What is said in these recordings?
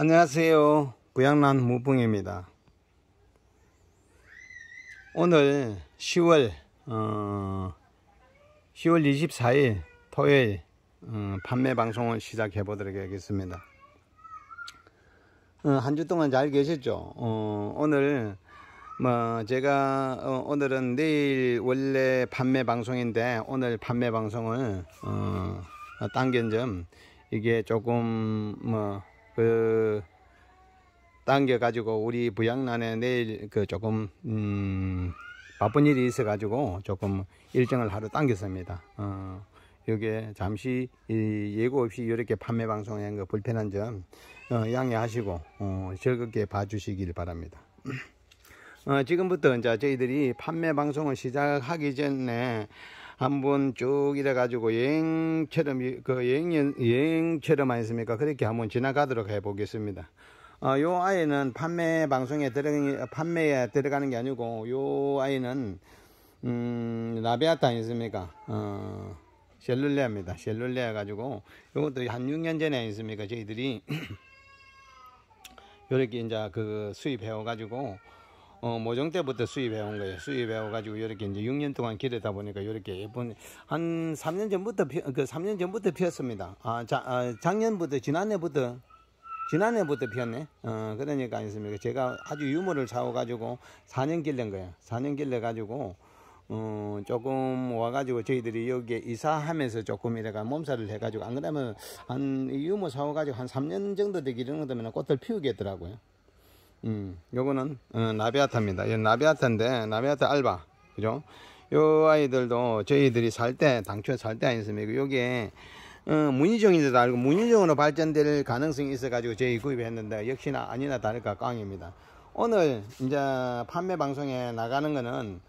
안녕하세요. 부양란 무풍입니다 오늘 10월 어, 10월 24일 토요일 어, 판매 방송을 시작해 보도록 하겠습니다. 어, 한주 동안 잘 계셨죠? 어, 오늘 뭐 제가 어, 오늘은 내일 원래 판매 방송인데 오늘 판매 방송을 어, 당긴 점 이게 조금 뭐그 당겨 가지고 우리 부양란에 내일 그 조금 음 바쁜 일이 있어 가지고 조금 일정을 하루 당겼습니다 어 여기에 잠시 예고 없이 이렇게 판매 방송한 거 불편한 점 어, 양해하시고 어, 즐겁게 봐주시길 바랍니다 어, 지금부터 이제 저희들이 판매 방송을 시작하기 전에 한번 쭉 이래 가지고 여행처럼 그 여행 여행처럼 아니습니까 그렇게 한번 지나가도록 해 보겠습니다 어, 요 아이는 판매 방송에 들어 판매에 들어가는 게 아니고 요 아이는 음, 라비아타 아니습니까 어, 셀룰레아입니다 셀룰레아 가지고 요것도 한 6년 전에 아니습니까 저희들이 요렇게 이제 그 수입해 와 가지고 어, 모종 때부터 수입해온 거예요. 수입해와가지고 이렇게 이제 6년 동안 기르다 보니까 이렇게 예쁜, 한 3년 전부터, 피, 그 3년 전부터 피었습니다. 아, 자, 아, 작년부터, 지난해부터, 지난해부터 피었네. 어, 그러니까 아니습니까. 제가 아주 유모를 사아가지고 4년 길른 거예요. 4년 길러가지고, 어, 조금 와가지고 저희들이 여기에 이사하면서 조금 이래가 몸살을 해가지고 안 그러면 한 유모 사와가지고 한 3년 정도 되기 이런 거면 꽃을 피우겠더라고요. 음, 요거는 어, 나비아타입니다. 이 나비아타인데 나비아타 알바. 그죠? 요 아이들도 저희들이 살 때 당초에 살 때 아니었습니까? 요게 어, 문의종인지도 알고 문의종으로 발전될 가능성이 있어 가지고 저희 구입했는데 역시나 아니나 다를까 꽝입니다. 오늘 이제 판매 방송에 나가는 거는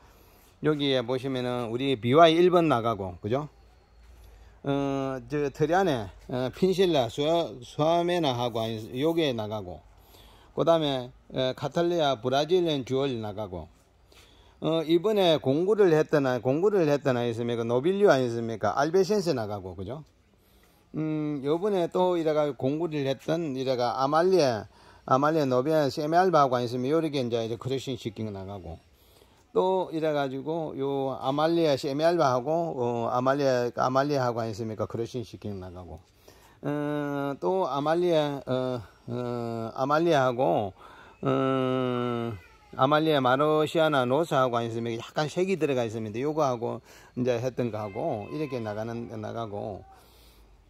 여기에 보시면은 우리 BY 1번 나가고 그죠? 어저 트리안에 어, 핀실라 수아 수아메나 하고 요게 나가고 그 다음에 카탈리아 브라질리언 듀얼 나가고 어, 이번에 공구를 했던 공구를 했던 아있습니까 노빌류 아니습니까 알베센스 나가고 그죠 음 요번에 또 이래가 공구를 했던 이래가 아말리아 아말리아 노비아 세메알바하고 아니습니까 요렇게 이제 이제 크레싱 시킨 나가고 또 이래가지고 요 아말리아 세메알바하고 어, 아말리아 아말리아하고 아니습니까 크레싱 시킨 나가고 어, 또 아말리아 어, 어, 아말리아하고 어, 아말리아 마르시아나 노사하고 있으면 약간 색이 들어가 있습니다. 요거하고 이제 했던 거하고 이렇게 나가는 나가고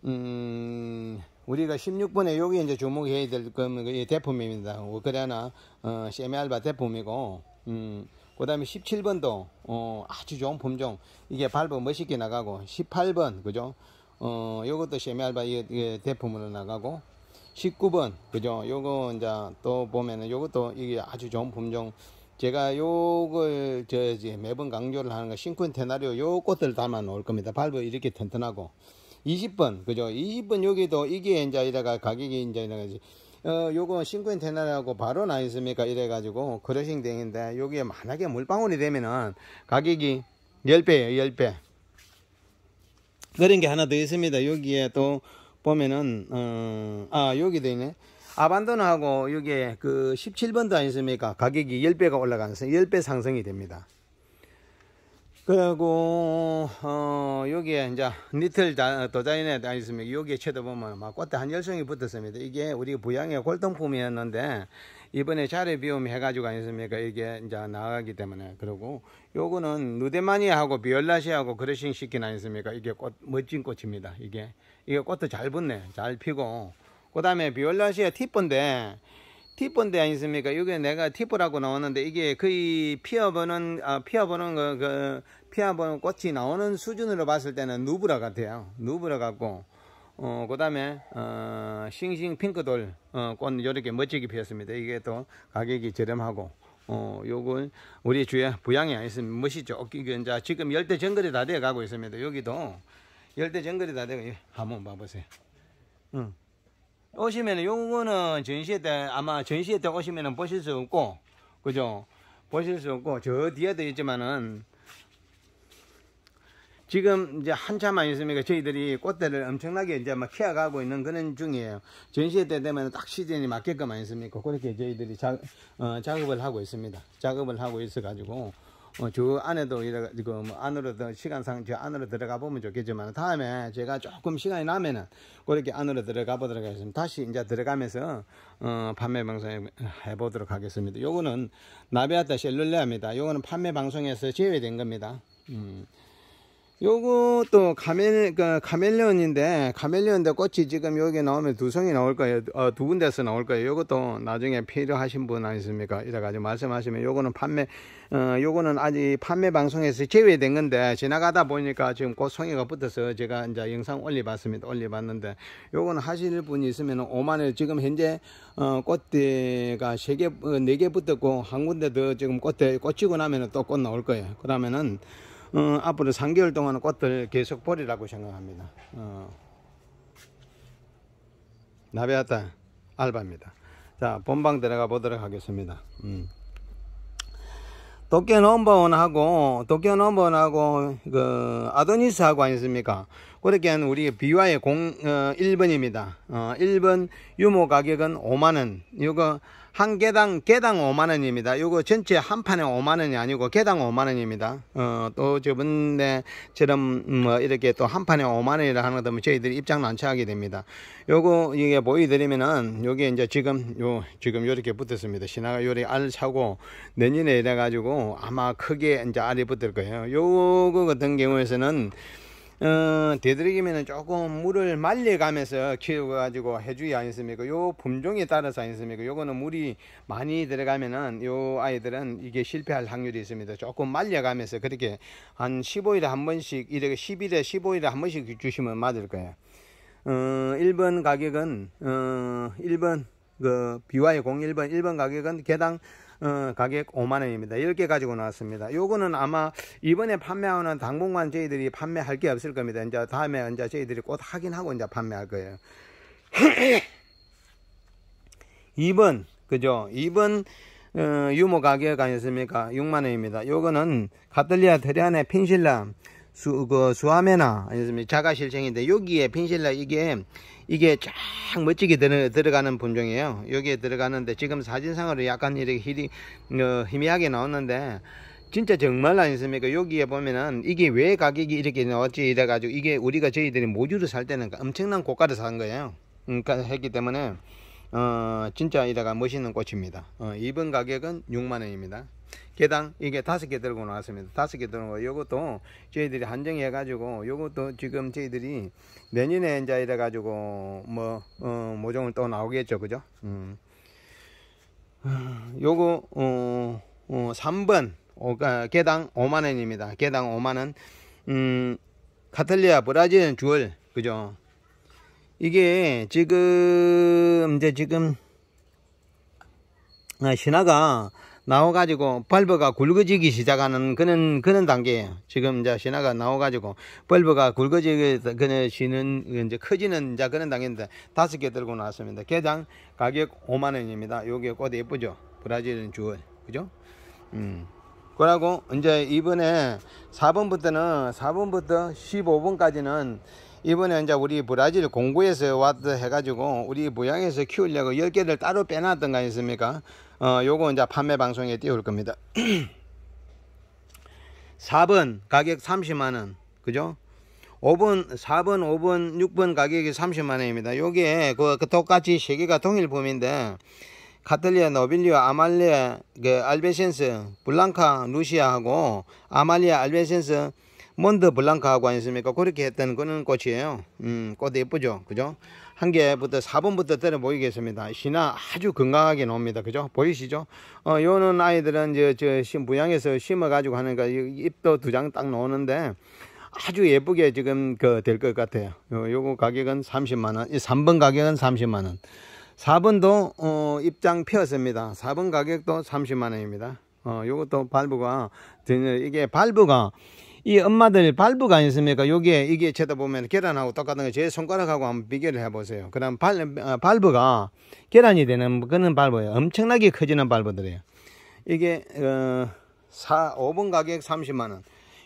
음, 우리가 16번에 여기 이제 주목해야 될 거는 그 이 대품입니다. 그래라나 어, 세미알바 대품이고 음, 그 다음에 17번도 어, 아주 좋은 품종 이게 밟아 멋있게 나가고 18번 그죠? 어, 요것도 세미알바 이게 대품으로 나가고 19번 그죠 요거 이제 또 보면은 요것도 이게 아주 좋은 품종 제가 요걸 저 이제 매번 강조를 하는 거싱크 테나리오 요 꽃들 담아 놓을 겁니다 발부 이렇게 튼튼하고 20번 그죠 20번 여기도 이게 이제 이래가 가격이 이제 이래가지 어 요거 싱크 테나리하고 오 바로 나 있습니까 이래 가지고 그러싱 댕인데 여기에 만약에 물방울이 되면은 가격이 10배예요 10배 그런 게 하나 더 있습니다. 여기에 또 보면은 어, 아 여기 돼 있네. 아반도나하고 여기에 그 17번도 아니습니까? 가격이 10배가 올라가서 면 10배 상승이 됩니다. 그리고 어, 여기에 이제 니틀 도자인에 아니습니까? 여기에 쳐다보면 막 꽃대 한열성이 붙었습니다. 이게 우리 부양의 골동품이었는데 이번에 자리 비움 해가지고 아니습니까? 이게 이제 나가기 때문에 그러고 요거는 누데마니하고 아 비올라시하고 아 그레싱 시킨 아니습니까? 이게 꽃 멋진 꽃입니다. 이게 이게 꽃도 잘 붙네, 잘 피고 그 다음에 비올라시아 티퍼데티퍼데 아니습니까? 이게 내가 티퍼라고 나오는데 이게 거의 피어보는 아, 피어보는 그, 그 피어보는 꽃이 나오는 수준으로 봤을 때는 누브라 같아요. 누브라 같고. 어, 그 다음에, 어, 싱싱 핑크돌, 어, 꽃 요렇게 멋지게 피었습니다. 이게 또 가격이 저렴하고, 어, 요건 우리 주에 부양이 안 있으면 멋있죠 이게 이제 지금 열대 정글이 다 되어 가고 있습니다. 여기도 열대 정글이 다 되고, 예, 한번 봐보세요. 응. 오시면은 요거는 전시회 때, 아마 전시회 때 오시면은 보실 수 없고, 그죠? 보실 수 없고, 저 뒤에도 있지만은, 지금 이제 한참 안 있습니까? 저희들이 꽃대를 엄청나게 이제 막 키워가고 있는 그런 중이에요. 전시회 때 되면 딱 시즌이 맞게끔 아있습니까 그렇게 저희들이 자, 어, 작업을 하고 있습니다. 작업을 하고 있어가지고. 어, 저 안에도 이래 지금 뭐 안으로 더 시간상 저 안으로 들어가 보면 좋겠지만 다음에 제가 조금 시간이 나면은 그렇게 안으로 들어가 보도록 하겠습니다. 다시 이제 들어가면서 어, 판매 방송 해 보도록 하겠습니다. 요거는 나비아타 셀룰레아입니다. 요거는 판매 방송에서 제외된 겁니다. 음. 요것도 가멜그카멜리온인데카멜리온데 그 꽃이 지금 여기 나오면 두 송이 나올 거예요. 어, 두 군데서 나올 거예요. 요것도 나중에 필요하신 분 아니십니까? 이래가지고 말씀하시면 요거는 판매, 어, 요거는 아직 판매 방송에서 제외된 건데, 지나가다 보니까 지금 꽃송이가 붙어서 제가 이제 영상 올려봤습니다. 올려봤는데, 요거는 하실 분이 있으면 5만원, 지금 현재, 어, 꽃대가 세개 어, 4개 붙었고, 한 군데 더 지금 꽃대, 꽃치고 나면 은또 꽃 나올 거예요. 그러면은, 어, 앞으로 3개월 동안 꽃들 계속 버리라고 생각합니다. 어. 나베아타 알바입니다. 자, 본방 들어가 보도록 하겠습니다. 음. 도깨 넘버원하고 도쿄 넘버원하고 그 아도니스하고 아니습니까? 그렇게 한 우리 비와의 공 어, 1번입니다. 어, 1번 유모 가격은 5만 원. 이거 한 개당 개당 5만원입니다 이거 전체 한 판에 5만원이 아니고 개당 5만원입니다 어, 또 저번에처럼 네, 음, 뭐 이렇게 또 한 판에 5만원이라 하는 것면 저희들이 입장 난처하게 됩니다 요거 이게 보여드리면은 요게 이제 지금 요 지금 요렇게 붙었습니다 신화가 요리 알 차고 내년에 이래 가지고 아마 크게 이제 알이 붙을 거예요 요거 같은 경우에서는 어, 되도록이면 은 조금 물을 말려가면서 키워가지고 해주지않습니까요 품종에 따라서 아니습니까? 요거는 물이 많이 들어가면은 요 아이들은 이게 실패할 확률이 있습니다. 조금 말려가면서 그렇게 한 15일에 한 번씩 이렇게 10일에 15일에 한 번씩 주시면 맞을 거예요. 어, 1번 가격은, 어, 1번, 그, BY001번 1번 가격은 개당 어, 가격 5만원입니다. 10개 가지고 나왔습니다. 요거는 아마 이번에 판매하는 당분간 저희들이 판매할 게 없을 겁니다. 이제 다음에 이제 저희들이 꽃 확인하고 이제 판매할 거예요. 2번, 그죠? 2번, 어, 유모 가격 아니었습니까? 6만원입니다. 요거는 가톨리아 트리안의 핀실람 수, 그, 수아메나, 아니자가실생인데 여기에 핀실라 이게, 이게 쫙 멋지게 들어, 가는 품종이에요. 여기에 들어가는데, 지금 사진상으로 약간 이렇게 희리, 어, 희미하게 나오는데, 진짜 정말 아니습니까? 여기에 보면은 이게 왜 가격이 이렇게 나왔지 이래가지고 이게 우리가 저희들이 모듈을 살 때는 그 엄청난 고가를 산 거예요. 그러니까 했기 때문에 어 진짜 이래가 멋있는 꽃입니다. 어, 이번 가격은 6만 원입니다. 개당 이게 다섯 개 들고 나왔습니다. 다섯 개 들고 요것도 저희들이 한정해 가지고 요것도 지금 저희들이 내년에 이제 이래 가지고 뭐 어, 모종을 또 나오겠죠. 그죠? 음. 아, 요거 어, 어 3번 어, 개당 5만 원입니다. 개당 5만 원. 음, 카탈리아 브라질 주얼 그죠? 이게 지금 이제 지금 아, 신화가 나와가지고 벌브가 굵어지기 시작하는 그런 그런 단계예요. 지금 이제 신화가 나와가지고 벌브가 굵어지기 그는 쉬는 이제 커지는 이제 그런 단계인데 다섯 개 들고 나왔습니다. 개당 가격 5만 원입니다. 요게 꽃 예쁘죠? 브라질은 주얼 그죠? 음. 그러고 이제 이번에 4번부터는 4번부터 15번까지는 이번에 이제 우리 브라질 공구에서 왔다 해가지고 우리 모양에서 키우려고 열개를 따로 빼놨던 거 아니십니까? 어, 요거 이제 판매 방송에 띄울 겁니다. 4번 가격 30만원. 그죠? 5번, 4번, 5번, 6번 가격이 30만원입니다. 요게 그, 그 똑같이 세계가 동일품인데 카틀리아, 노빌리오, 아말리아, 그 알베센스, 블랑카, 루시아하고 아말리아, 알베센스, 먼저 블랑카하고 아니십니까? 그렇게 했던 거는 꽃이에요. 음, 꽃 예쁘죠? 그죠? 한 개부터 4번부터 때려 보이겠습니다. 신화 아주 건강하게 나옵니다. 그죠? 보이시죠? 어, 요는 아이들은 저, 저, 심, 부양해서 심어가지고 하니까 입도두 장 딱 나오는데 아주 예쁘게 지금 그 될 것 같아요. 요, 요거 가격은 30만원, 3번 가격은 30만원. 4번도 어, 입장 피었습니다. 4번 가격도 30만원입니다. 어, 요것도 발브가, 이게 발브가 이 엄마들 발부가 아니습니까? 여기에 이게 쳐다 보면 계란하고 똑같은 거 제 손가락하고 한번 비교를 해보세요. 그럼 발 어, 발부가 계란이 되는 그런 발부예요. 엄청나게 커지는 발부들이에요. 이게 어, 4, 5번 가격 30만 원.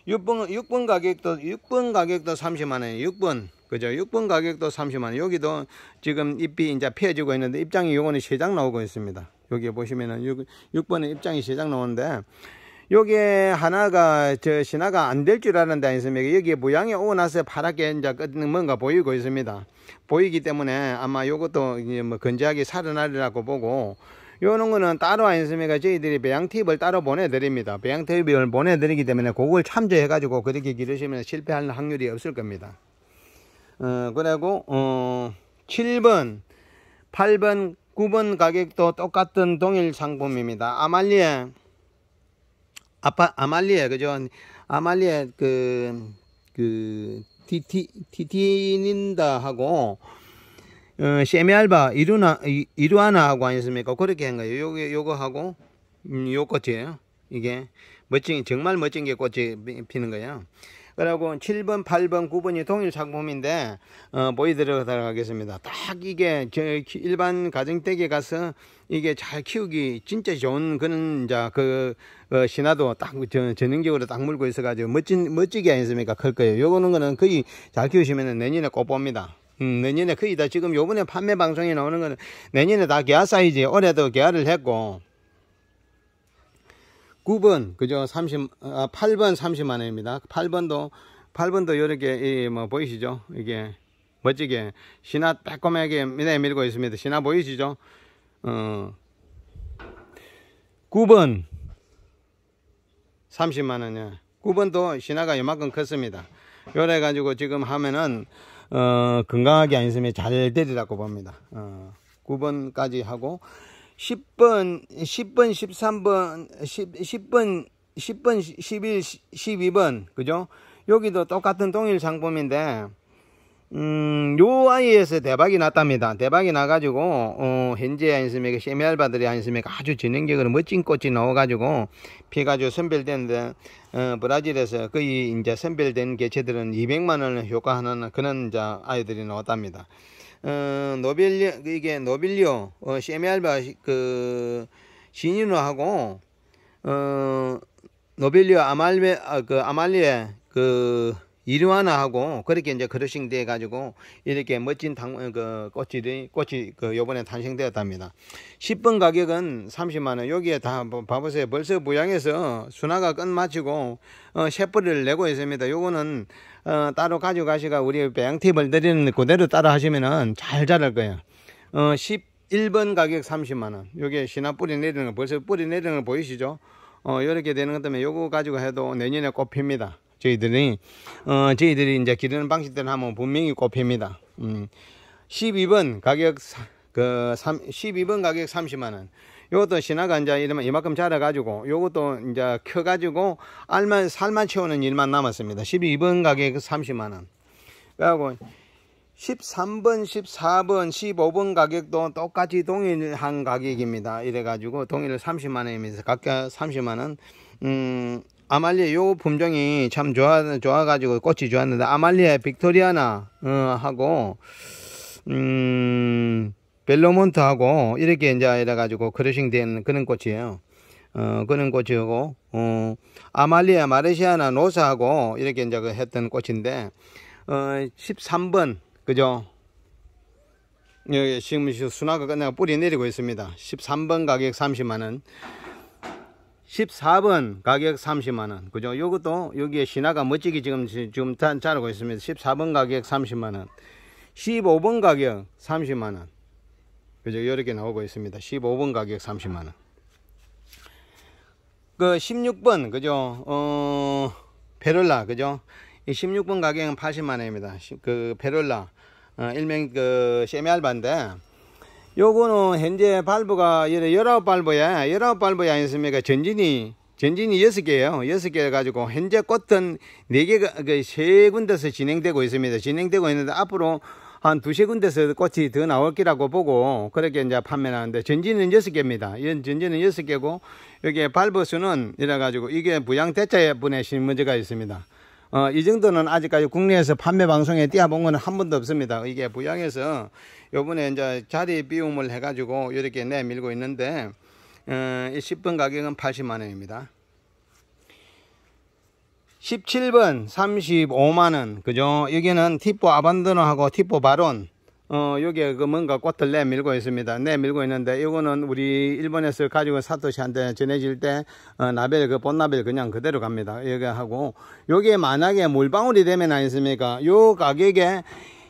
6번 6번 가격도 6번 가격도 30만 원이에요. 6번 그죠? 6번 가격도 30만 원. 여기도 지금 잎이 이제 피어지고 있는데 입장이 요거는 세장 나오고 있습니다. 여기 보시면은 6, 6번에 입장이 세장 나오는데 요게 하나가 저 신화가 안 될 줄 알았는데 아니습니까? 여기에 모양이 오고 나서 파랗게 이제 끝는 뭔가 보이고 있습니다. 보이기 때문에 아마 요것도 이제 뭐건재하게 살아나리라고 보고 요런 거는 따로 아니습니까? 저희들이 배양 팁을 따로 보내드립니다. 배양 팁을 보내드리기 때문에 그걸 참조해가지고 그렇게 기르시면 실패할 확률이 없을 겁니다. 어, 그리고, 어, 7번, 8번, 9번 가격도 똑같은 동일 상품입니다. 아말리에 아빠 아말리에 그죠? 아말리에 그그 티티 티티닌다 하고 어, 세미알바 이루나 이루아나 하고 아니습니까? 그렇게 한 거예요. 요거 요거 하고 음, 요 꽃이에요. 이게 멋진 정말 멋진 게 꽃이 피는 거예요. 그리고 7번, 8번, 9번이 동일 작품인데 어, 보여드리도록 하겠습니다. 딱 이게 저 일반 가정댁에 가서 이게 잘 키우기 진짜 좋은 그런 자그 어, 신화도 딱 전형적으로 딱 물고 있어가지고 멋진 멋지게 아니습니까 클 거예요. 요거는 거는 거의 잘 키우시면 내년에 꼭봅니다 음, 내년에 거의 다 지금 요번에 판매 방송에 나오는 거는 내년에 다 개화 사이즈 올해도 개화를 했고 9번, 그죠? 30, 아, 8번 30만원입니다. 8번도, 8번도 이렇게, 이, 뭐, 보이시죠? 이게, 멋지게, 신화 빼꼼하게 밀고 있습니다. 신화 보이시죠? 어, 9번, 30만원이야. 9번도 신화가 이만큼 컸습니다. 요래 가지고 지금 하면은, 어, 건강하게 안 있으면 잘 되리라고 봅니다. 어, 9번까지 하고, 10번, 10번, 13번, 10, 번 10번, 11, 12번. 그죠? 여기도 똑같은 동일 상품인데, 음, 요 아이에서 대박이 났답니다. 대박이 나가지고, 어, 현재 안심에게 세미알바들이 안심에게 아주 진행적으로 멋진 꽃이 나와가지고, 피가 아주 선별되는데, 어, 브라질에서 거의 이제 선별된 개체들은 200만원을 효과하는 그런 자 아이들이 나왔답니다. 어, 노빌리 이게 노빌리오 어, 세미알바 그 신인호하고 어, 노빌리오 아말베 아, 그 아말리에 그이루와나하고 그렇게 이제 그루싱 돼 가지고 이렇게 멋진 당, 어, 그 꽃이 꽃이 그 요번에 탄생되었답니다. 10번 가격은 30만 원. 여기에 다 봐보세요. 벌써 부양해서 순화가 끝 마치고 어, 셰프를 내고 있습니다. 요거는 어, 따로 가져가시고 우리 배양팁을 드리는 그대로 따라 하시면은 잘 자랄 거예요. 어, 11번 가격 30만원. 요게 신화 뿌리 내리는 거 벌써 뿌리 내리는 거 보이시죠? 어, 요렇게 되는 것 때문에 요거 가지고 해도 내년에 꽃 핍니다. 저희들이, 어, 저희들이 이제 기르는 방식대로 하면 분명히 꽃 핍니다. 음, 12번 가격, 그, 3, 12번 가격 30만원. 이것도 신화가 이제 이러면 이만큼 자라가지고 이것도 이제 켜가지고 알만 살만 채우는 일만 남았습니다. 12번 가격 30만원. 그 그래고 13번, 14번, 15번 가격도 똑같이 동일한 가격입니다. 이래가지고 동일 30만원입니다. 각각 30만원. 음, 아말리아 요 품종이 참 좋아, 좋아가지고 꽃이 좋았는데 아말리아 빅토리아나, 어, 하고, 음, 벨로몬트하고 이렇게 이제 이래가지고 크러싱된 그런 꽃이에요. 어, 그런 꽃이고, 어, 아말리아 마르시아나 노사하고 이렇게 이제 그 했던 꽃인데, 어, 13번, 그죠? 여기 지금 순화가 끝나고 뿌리 내리고 있습니다. 13번 가격 30만원. 14번 가격 30만원. 그죠? 요것도 여기에 신화가 멋지게 지금, 지금 자르고 있습니다. 14번 가격 30만원. 15번 가격 30만원. 그죠? 이렇게 나오고 있습니다. 15번 가격 30만원. 그 16번, 그죠? 어, 베를라, 그죠? 이 16번 가격은 80만원입니다. 그 베를라, 어, 일명 그 세미알바인데, 요거는 현재 발브가 19발브에, 19발브에 아니습니까? 전진이, 전진이 6개예요 6개 가지고, 현재 꽃은 4개가, 그 3군데서 진행되고 있습니다. 진행되고 있는데, 앞으로 한 두세 군데서 꽃이 더 나올 기라고 보고 그렇게 이제 판매 하는데 전지는 여섯 개입니다. 이런 전지는 여섯 개고 여기에 발버스는 이래 가지고 이게 부양대차에 보내신 문제가 있습니다. 어, 이 정도는 아직까지 국내에서 판매 방송에 띄어본 건 한 번도 없습니다. 이게 부양에서 요번에 이제 자리 비움을 해가지고 이렇게 내밀고 있는데, 어, 1 0분 가격은 80만원입니다. 17번 35만원 그죠 여기는 티포 아반드노하고 티포 바론 어 여기에 그 뭔가 꽃을 내밀고 있습니다 내밀고 있는데 이거는 우리 일본에서 가지고 사토시한테 전해질 때 어, 나벨 그 본나벨 그냥 그대로 갑니다 여기 하고 여기에 만약에 물방울이 되면 아니습니까 요 가격에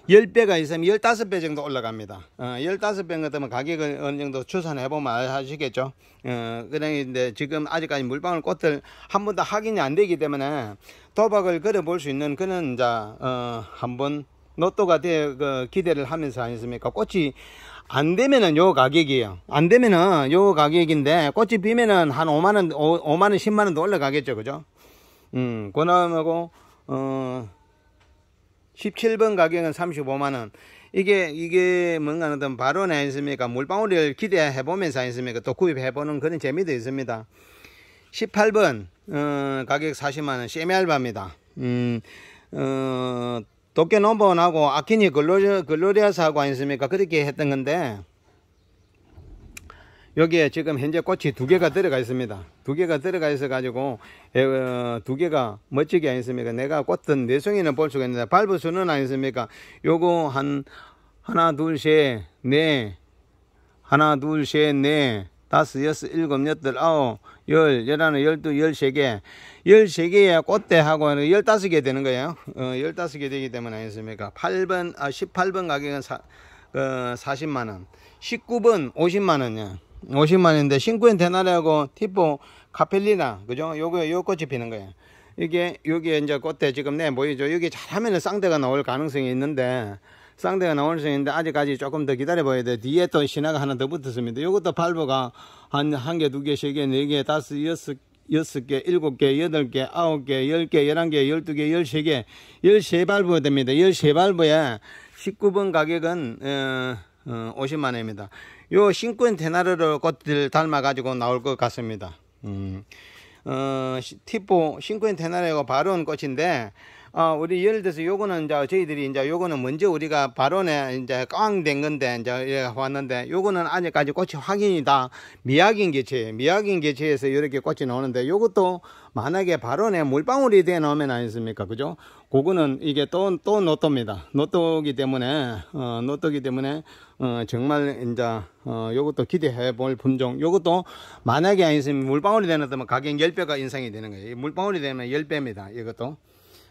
10배가 있으면 15배 정도 올라갑니다. 어, 15배가 되면 가격을 어느 정도 추산해보면 아시겠죠? 어, 그런데 지금 아직까지 물방울 꽃을한 번도 확인이 안 되기 때문에 도박을 걸어볼 수 있는 그런 자, 어, 한 번 노또가 되, 그, 기대를 하면서 아니습니까? 꽃이 안 되면은 요 가격이에요. 안 되면은 요 가격인데 꽃이 비면은한 5만원, 5, 만원 10만원도 올라가겠죠. 그죠? 음, 그나마고 어, 17번 가격은 35만원. 이게, 이게 뭔가 어떤 발언이 있습니까 물방울이를 기대해 보면서 있습니까또 구입해 보는 그런 재미도 있습니다. 18번, 어, 가격 40만원. 세미알바입니다. 음, 어, 도깨 넘버원하고 아키니 글로리아사하고 아니습니까? 그렇게 했던 건데, 여기에 지금 현재 꽃이 두 개가 들어가 있습니다. 두 개가 들어가 있어 가지고 어, 두 개가 멋지게 아니습니까? 내가 꽃은네 송이는 볼 수가 있는데 발부 수는 아니습니까? 요거 한 하나 둘셋네 하나 둘셋네 다섯 여섯 일곱 여덟 아홉 열 열하나 열두 열세 개 열세 개의 꽃대하고 열다섯 개 되는 거예요. 어, 열다섯 어, 개 되기 때문에 아니습니까? 8번 아 18번 가격은 사, 어, 40만 원. 19번 50만 원이야. 50만인데 신구엔 대나리하고 티포 카펠리나 그죠? 요거 요 꽃이 피는 거예요. 이게 여기에 이제 꽃대 지금 내 보이죠? 여기 잘하면 쌍대가 나올 가능성이 있는데 쌍대가 나올 수 있는데 아직까지 조금 더 기다려 봐야 돼. 뒤에 또 신화가 하나 더 붙었습니다. 요것도 발보가 한 한 개, 두 개, 세 개, 네 개, 다섯, 여섯 여섯 개, 일곱 개, 여덟 개, 아홉 개, 열 개, 열한 개, 열두 개, 열세 개, 열세 발보 됩니다. 열세 발보에 19번 가격은 어, 어, 50만 원입니다. 요 신권 테나르를 것들 닮아가지고 나올 것 같습니다. 음, 어, 티포 신권 테나르가 바론 로 꽃인데, 어, 우리 예를 들어서 요거는 이제 저희들이 이제 요거는 먼저 우리가 발언에 이제 꽝 된 건데 이제 예, 왔는데 요거는 아직까지 꽃이 확인이 다 미약인 개체 미약인 개체에서 이렇게 꽃이 나오는데 요것도 만약에 발언에 물방울이 돼 나오면 아니습니까? 그죠? 고구는 이게 또, 또 노또입니다. 노또기 때문에, 어, 노또기 때문에, 어, 정말, 이제, 어, 요것도 기대해 볼 품종. 요것도 만약에 안 있으면 물방울이 되는 데면 가격 10배가 인상이 되는 거예요. 물방울이 되면 10배입니다. 이것도.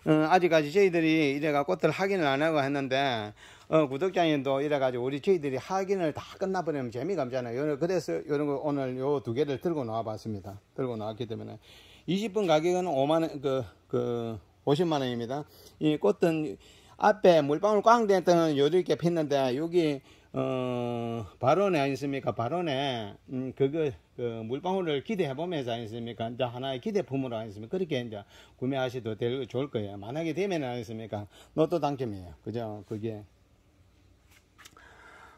어, 아직까지 저희들이 이래가 꽃들 확인을 안 하고 했는데, 어, 구독자님도 이래가지고 우리 저희들이 확인을 다 끝나버리면 재미가 없잖아요. 그래서 요런거 오늘 요 두 개를 들고 나와 봤습니다. 들고 나왔기 때문에. 20분 가격은 5만원, 그, 그, 50만 원입니다. 이 꽃은 앞에 물방울 꽝 됐던 요렇게 폈는데 여기 어 발언에 아니습니까? 발언에 음 그거 그 물방울을 기대해 보면서 아니습니까? 이제 하나의 기대품으로 아니습니까? 그렇게 이제 구매하셔도 될 좋을 거예요. 만약에 되면 아니습니까? 노또 당첨이에요. 그죠? 그게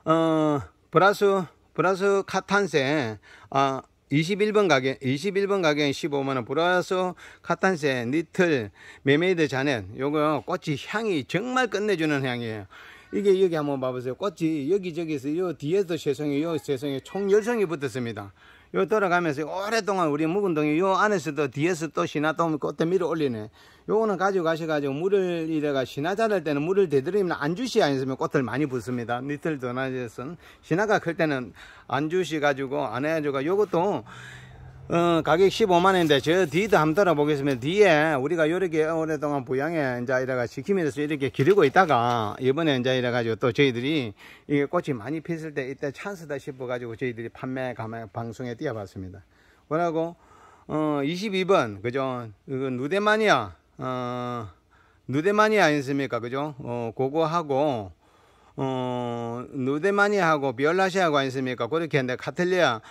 어 플러스 플러스 카탄세 아 21번 가격 21번 가격에 15만원 플러스 카탄세 니틀 메메이드 잔넷 요거 꽃이 향이 정말 끝내주는 향이에요 이게 여기 한번 봐보세요 꽃이 여기저기서 요 뒤에도 세상에 요 세상에 총 10송이 붙었습니다 요 들어가면서 오랫동안 우리 묵은 동이 요 안에서도 뒤에서 또신화돔 꽃대 밀어 올리네. 요거는 가지고 가셔가지고 물을 이래가 신화 자랄 때는 물을 대드리면 안주시 아니으면 꽃을 많이 붙습니다. 니틀 도나지에서는 신화가클 때는 안주시 가지고 안 해가지고 요것도 어, 가격 15만원인데 저 뒤도 한번 들어보겠습니다 뒤에 우리가 요렇게 오랫동안 부양에 이제 이래가 지키면서 이렇게 기르고 있다가 이번에 이제 이래가지고 또 저희들이 이게 꽃이 많이 피었을 때 이때 찬스다 싶어 가지고 저희들이 판매 가매 방송에 띄어봤습니다 뭐라고 어 22번 그죠 이거 누데마니아 어 누데마니아 있습니까 그죠 어 그거하고 어 누데마니아하고 비올라시아하고 아습니까 그렇게 했는데 카틀리아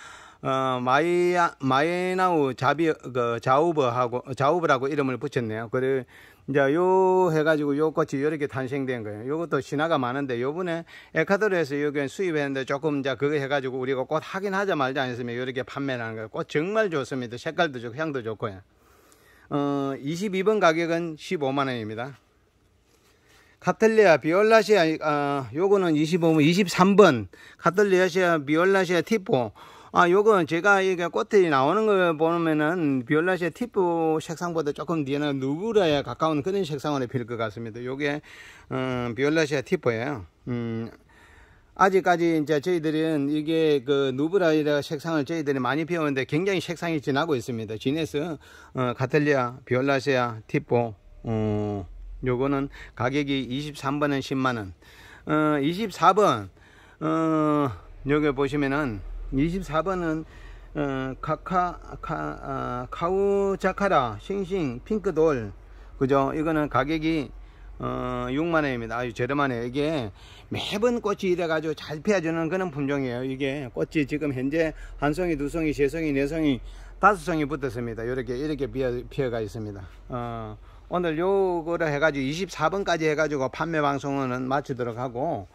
어, 마이, 아 마이나우 자비, 그, 자우버하고, 자우버라고 이름을 붙였네요. 그래, 이제 요 해가지고 요 꽃이 이렇게 탄생된 거예요. 요것도 신화가 많은데 요번에 에콰도르에서 여기 에 수입했는데 조금 이제 그거 해가지고 우리가 꽃확인하자말자않습니까 이렇게 판매하는 거예요. 꽃 정말 좋습니다. 색깔도 좋고 향도 좋고요. 어, 22번 가격은 15만원입니다. 카틀리아 비올라시아 아, 요거는 25번 23번 카틀리아시아 비올라시아 티포 아, 요건 제가 이게 꽃들이 나오는 걸 보면은 비올라시의 티프 색상보다 조금 뒤에는 누브라에 가까운 그런 색상으로 필것 같습니다. 요게 음, 비올라시아 티프예요. 음, 아직까지 이제 저희들은 이게 그 누브라이라 색상을 저희들이 많이 배우는데 굉장히 색상이 진하고 있습니다. 진해서 어, 카텔리아, 비올라시아, 티포 어, 요거는 가격이 23번은 10만원 어, 24번 어, 여기 보시면은 24번은 어, 카카 카, 아, 카우자카라 싱싱 핑크돌 그죠 이거는 가격이 어, 6만원입니다 아주 저렴하네요 이게 매번 꽃이 이래 가지고 잘 피어주는 그런 품종이에요 이게 꽃이 지금 현재 한 송이 두 송이 세 송이 네 송이 다섯 송이 붙었습니다 이렇게 이렇게 피어, 피어가 있습니다 어, 오늘 요거를 해가지고 24번까지 해가지고 판매 방송은 마치도록 하고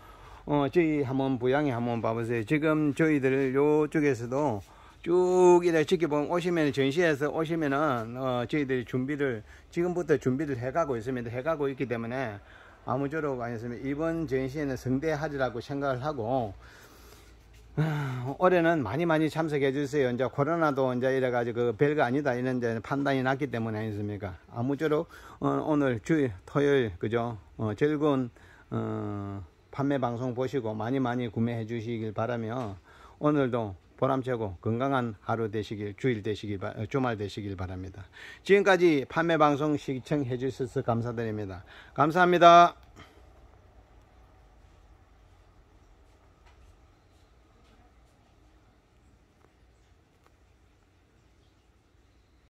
어, 저희 한번 부양이 한번 봐보세요. 지금 저희들 요쪽에서도 쭉 이래 지켜보면 오시면 전시해서 오시면은 어, 저희들이 준비를 지금부터 준비를 해가고 있습니다. 해가고 있기 때문에 아무쪼록 아니었으면 이번 전시회는 성대하지라고 생각을 하고 올해는 많이 많이 참석해 주세요. 이제 코로나도 이제 이래가지고 그 별거 아니다 이런 이 판단이 났기 때문에 아니습니까? 었 아무쪼록 어, 오늘 주 토요일 그죠? 어, 즐거운 어, 판매 방송 보시고 많이 많이 구매해 주시길 바라며 오늘도 보람차고 건강한 하루 되시길 주일 되시길 어, 주말 되시길 바랍니다. 지금까지 판매 방송 시청해 주셔서 감사드립니다. 감사합니다.